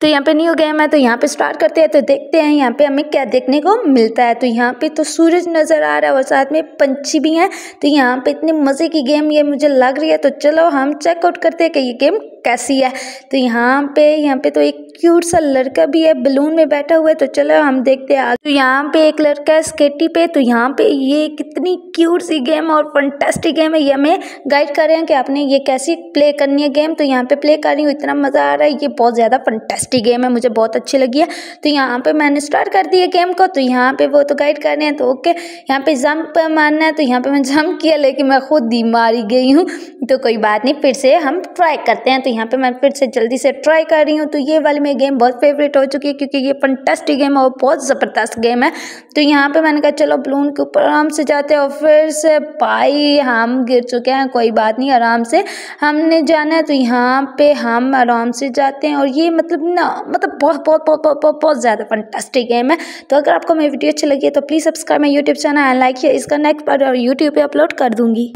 तो यहाँ पे न्यू गेम है तो यहाँ पे स्टार्ट करते हैं तो देखते हैं यहाँ पे हमें क्या देखने को मिलता है तो यहाँ पे तो सूरज नज़र आ रहा है और साथ में पंछी भी हैं तो यहाँ पे इतने मज़े की गेम ये मुझे लग रही है तो चलो हम चेकआउट करते हैं कि ये गेम कैसी है तो यहाँ पे यहाँ पे तो एक क्यूट सा लड़का भी है बलून में बैठा हुआ है तो चलो हम देखते हैं तो यहाँ पे एक लड़का है स्केटी पे तो यहाँ पे ये कितनी क्यूट सी गेम और फंटेस्टिक गेम है ये हमें गाइड कर रहे हैं कि आपने ये कैसी प्ले करनी है गेम तो यहाँ पे प्ले कर रही हूँ इतना मज़ा आ रहा है ये बहुत ज़्यादा फंटेस्टिक गेम है मुझे बहुत अच्छी लगी है तो यहाँ पर मैंने स्टार्ट कर दी है गेम को तो यहाँ पर वो तो गाइड कर रहे हैं तो ओके यहाँ पर जम्प मारना है तो यहाँ पर मैं जंप किया लेकिन मैं खुद ही मारी गई हूँ तो कोई बात नहीं फिर से हम ट्राई करते हैं तो यहाँ पे मैं फिर से जल्दी से ट्राई कर रही हूँ तो ये वाली मेरी गेम बहुत फेवरेट हो चुकी है क्योंकि ये फंटेस्टिक गेम है और बहुत ज़बरदस्त गेम है तो यहाँ पे मैंने कहा चलो बलून के ऊपर आराम से जाते हैं और फिर से पाई हम गिर चुके हैं कोई बात नहीं आराम से हमने जाना है तो यहाँ पर हम आराम से जाते हैं और ये मतलब ना मतलब बहुत बहुत बहुत बहुत बहुत बहुत ज़्यादा फंटेस्टिक गेम है तो अगर आपको मेरी वीडियो अच्छी लगी है तो please subscribe my YouTube channel and like इसका नेक्स्ट और यूट्यूब पर अपलोड कर दूँगी